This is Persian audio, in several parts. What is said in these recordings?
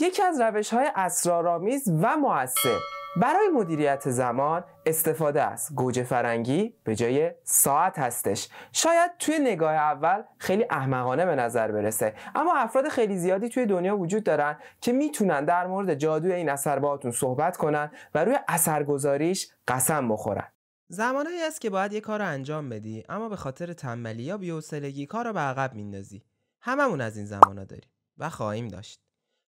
یکی از روش های اسرارآمیز و موثر برای مدیریت زمان استفاده از گوجه فرنگی به جای ساعت هستش شاید توی نگاه اول خیلی احمقانه به نظر برسه اما افراد خیلی زیادی توی دنیا وجود دارن که میتونن در مورد جادوی این اثر باهاتون صحبت کنن و روی اثرگذاریش قسم بخورن زمانهایی است که باید یه کار رو انجام بدی اما به خاطر تنبلی یا بی‌حوصلگی کار رو به عقب میندازی هممون از این زمانا داریم و خواهیم داشت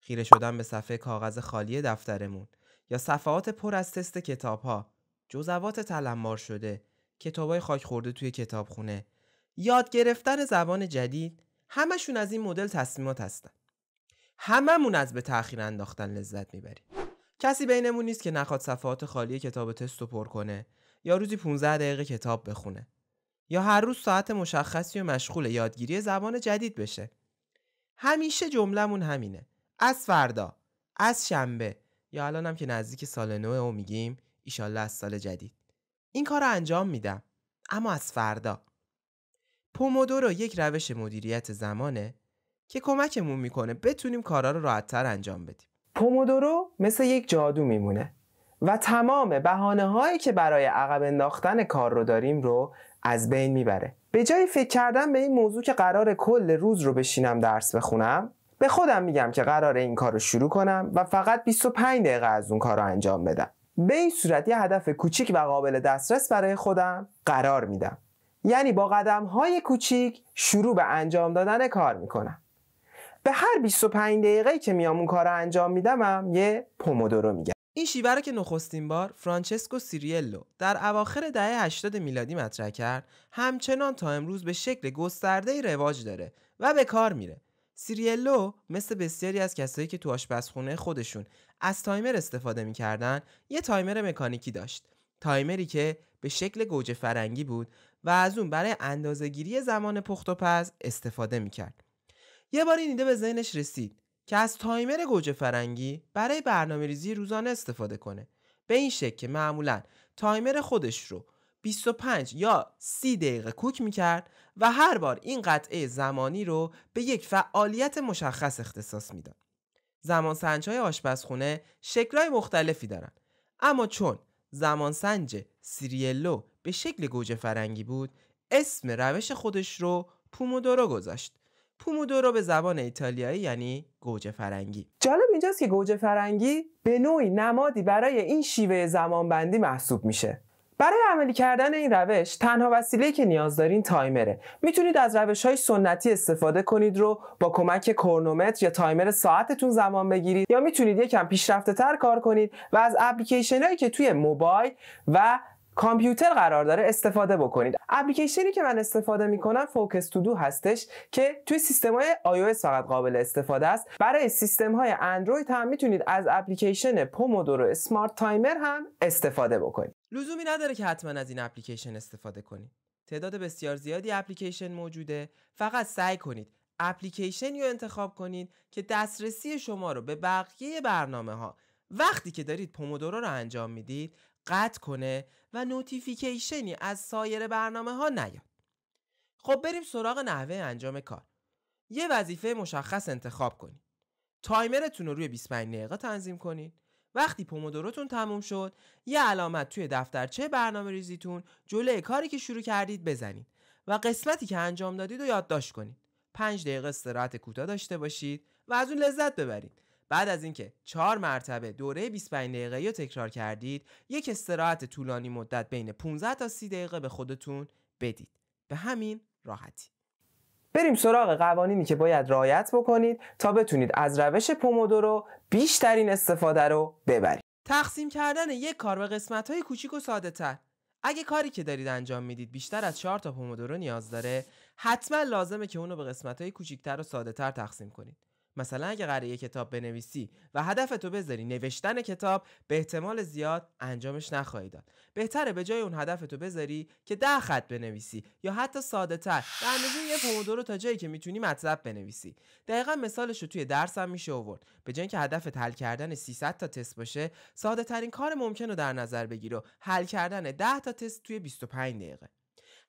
خیره شدن به صفحه کاغذ خالی دفترمون یا صفحات پر از تست کتاب ها جزوات تلمبار شده های خاک خورده توی کتابخونه یاد گرفتن زبان جدید همشون از این مدل تصمیمات هستن هممون از به تأخیر انداختن لذت میبریم کسی بینمون نیست که نخواد صفحات خالی کتاب تست رو پر کنه یا روزی 15 دقیقه کتاب بخونه یا هر روز ساعت مشخصی و مشغول یادگیری زبان جدید بشه همیشه جملهمون همینه از فردا از شنبه یا الانم که نزدیک سال نو و میگیم ایشالله از سال جدید این کار رو انجام میدم اما از فردا پومودورو یک روش مدیریت زمانه که کمکمون میکنه بتونیم کارا رو راحتتر انجام بدیم پومودورو مثل یک جادو میمونه و تمام بهانه هایی که برای عقب انداختن کار رو داریم رو از بین میبره به جای فکر کردن به این موضوع که قرار کل روز رو بشینم درس بخونم به خودم میگم که قرار این کار رو شروع کنم و فقط 25 دقیقه از اون کار رو انجام بدم به این صورت یه هدف کوچیک و قابل دسترس برای خودم قرار میدم یعنی با قدم های کوچیک شروع به انجام دادن کار میکنم به هر 25 دقیقه که میام اون کار رو انجام میدمم یه پومودورو میگم این شیوه رو که نخستین بار فرانچسکو سیریلو در اواخر دهه 80 میلادی مطرح کرد همچنان تا امروز به شکل گسترده رواج داره و به کار میره سیریلو مثل بسیاری از کسایی که تو آشپزخونه خودشون از تایمر استفاده میکردن یه تایمر مکانیکی داشت تایمری که به شکل گوجه فرنگی بود و از اون برای اندازهگیری زمان پخت و پز استفاده میکرد یه بار این ایده به ذهنش رسید که از تایمر گوجه فرنگی برای برنامه ریزی روزانه استفاده کنه به این شکل که معمولا تایمر خودش رو 25 یا 30 دقیقه کوک میکرد و هر بار این قطعه زمانی رو به یک فعالیت مشخص اختصاص میداد. زمان سنج های آشپزخونه شکلهای مختلفی دارن اما چون زمان سنج سیریلو به شکل گوجه فرنگی بود اسم روش خودش رو پومودورو گذاشت پومودورو به زبان ایتالیایی یعنی گوجه فرنگی جالب اینجاست که گوجه فرنگی به نوعی نمادی برای این شیوه زمانبندی محسوب میشه برای عملی کردن این روش تنها وسیله که نیاز دارین تایمره میتونید از روش های سنتی استفاده کنید رو با کمک کرنومتر یا تایمر ساعتتون زمان بگیرید یا میتونید یکم پیشرفته تر کار کنید و از اپلیکیشن هایی که توی موبایل و کامپیوتر قرار داره استفاده بکنید اپلیکیشنی که من استفاده میکنم فوکس تو دو هستش که توی سیستم های iOS فقط قابل استفاده است برای سیستم های اندروید هم میتونید از اپلیکیشن پومودورو اسمارت تایمر هم استفاده بکنید لزومی نداره که حتما از این اپلیکیشن استفاده کنید. تعداد بسیار زیادی اپلیکیشن موجوده. فقط سعی کنید اپلیکیشنی رو انتخاب کنید که دسترسی شما رو به بقیه برنامه ها وقتی که دارید پومودورو رو انجام میدید قطع کنه و نوتیفیکیشنی از سایر برنامه ها نیاد. خب بریم سراغ نحوه انجام کار. یه وظیفه مشخص انتخاب کنید. تایمرتون رو روی 25 دقیقه تنظیم کنید. وقتی پومودوروتون تموم شد یه علامت توی دفترچه برنامه ریزیتون جلوی کاری که شروع کردید بزنید و قسمتی که انجام دادید رو یادداشت کنید. پنج دقیقه استراحت کوتاه داشته باشید و از اون لذت ببرید. بعد از اینکه چهار مرتبه دوره 25 دقیقه رو تکرار کردید، یک استراحت طولانی مدت بین 15 تا 30 دقیقه به خودتون بدید. به همین راحتی. بریم سراغ قوانینی که باید رعایت بکنید تا بتونید از روش پومودورو بیشترین استفاده رو ببرید تقسیم کردن یک کار به قسمت های کوچیک و ساده تر اگه کاری که دارید انجام میدید بیشتر از 4 تا پومودورو نیاز داره حتما لازمه که اونو به قسمت های تر و ساده تر تقسیم کنید مثلا اگه قراره یه کتاب بنویسی و هدف تو بذاری نوشتن کتاب به احتمال زیاد انجامش نخواهی داد بهتره به جای اون هدف تو بذاری که ده خط بنویسی یا حتی ساده تر در اندازه یه پومودورو تا جایی که میتونی مطلب بنویسی دقیقا مثالش رو توی درسم میشه اوورد. به جای اینکه هدفت حل کردن 300 تا تست باشه ساده ترین کار ممکن رو در نظر بگیر و حل کردن 10 تا تست توی 25 دقیقه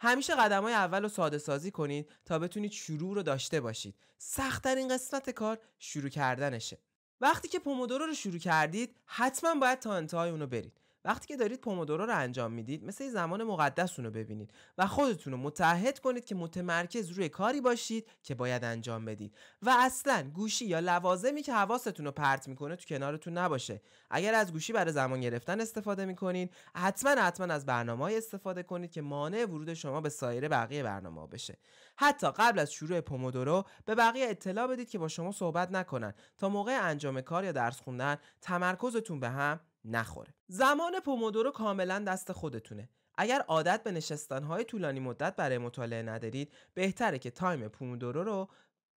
همیشه قدم های اول رو ساده سازی کنید تا بتونید شروع رو داشته باشید سختترین قسمت کار شروع کردنشه وقتی که پومودورو رو شروع کردید حتما باید تا انتهای اونو برید وقتی که دارید پومودورو رو انجام میدید مثل زمان مقدس رو ببینید و خودتون رو متحد کنید که متمرکز روی کاری باشید که باید انجام بدید و اصلا گوشی یا لوازمی که حواستون رو پرت میکنه تو کنارتون نباشه اگر از گوشی برای زمان گرفتن استفاده میکنید حتما حتما از برنامه های استفاده کنید که مانع ورود شما به سایر بقیه برنامه بشه حتی قبل از شروع پومودورو به بقیه اطلاع بدید که با شما صحبت نکنن تا موقع انجام کار یا درس خوندن تمرکزتون به هم نخوره زمان پومودورو کاملا دست خودتونه اگر عادت به نشستانهای طولانی مدت برای مطالعه ندارید بهتره که تایم پومودورو رو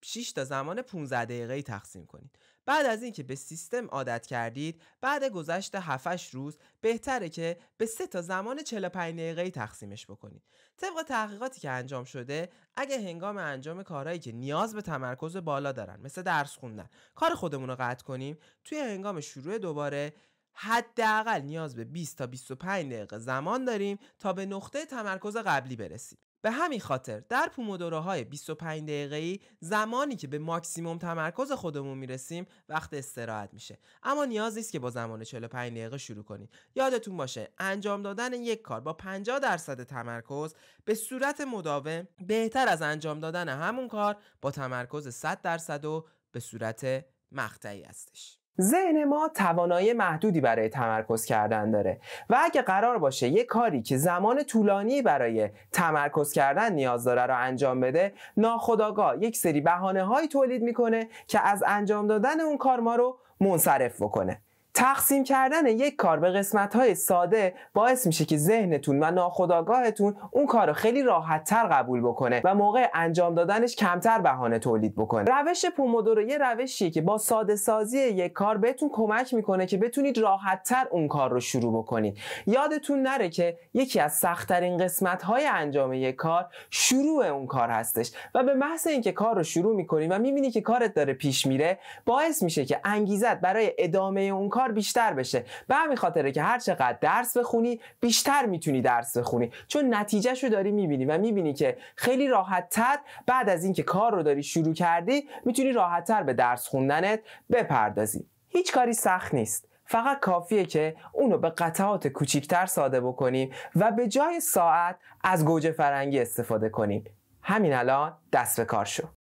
6 تا زمان 15 دقیقه تقسیم کنید. بعد از اینکه به سیستم عادت کردید، بعد گذشت 7 روز بهتره که به 3 تا زمان 45 دقیقه ای تقسیمش بکنید. طبق تحقیقاتی که انجام شده، اگه هنگام انجام کارهایی که نیاز به تمرکز بالا دارن، مثل درس خوندن، کار خودمون رو قطع کنیم، توی هنگام شروع دوباره حداقل نیاز به 20 تا 25 دقیقه زمان داریم تا به نقطه تمرکز قبلی برسیم به همین خاطر در پومودوروهای 25 دقیقه ای زمانی که به ماکسیموم تمرکز خودمون میرسیم وقت استراحت میشه اما نیاز نیست که با زمان 45 دقیقه شروع کنیم یادتون باشه انجام دادن یک کار با 50 درصد تمرکز به صورت مداوم بهتر از انجام دادن همون کار با تمرکز 100 درصد و به صورت مقطعی هستش ذهن ما توانایی محدودی برای تمرکز کردن داره و اگه قرار باشه یه کاری که زمان طولانی برای تمرکز کردن نیاز داره رو انجام بده ناخداگاه یک سری بهانه هایی تولید میکنه که از انجام دادن اون کار ما رو منصرف بکنه تقسیم کردن یک کار به قسمت های ساده باعث میشه که ذهنتون و ناخودآگاهتون اون کار رو خیلی راحتتر قبول بکنه و موقع انجام دادنش کمتر بهانه تولید بکنه روش پومودورو یه روشیه که با ساده سازی یک کار بهتون کمک میکنه که بتونید راحت‌تر اون کار رو شروع بکنید یادتون نره که یکی از سختترین قسمت های انجام یک کار شروع اون کار هستش و به محض اینکه کار رو شروع میکنی و میبینی که کارت داره پیش میره باعث میشه که انگیزت برای ادامه اون کار بیشتر بشه به همین خاطره که هر چقدر درس بخونی بیشتر میتونی درس بخونی چون نتیجهشو داری میبینی و میبینی که خیلی راحت تر بعد از اینکه کار رو داری شروع کردی میتونی راحت تر به درس خوندنت بپردازی هیچ کاری سخت نیست فقط کافیه که اونو به قطعات کوچیکتر ساده بکنیم و به جای ساعت از گوجه فرنگی استفاده کنیم همین الان دست به کار شو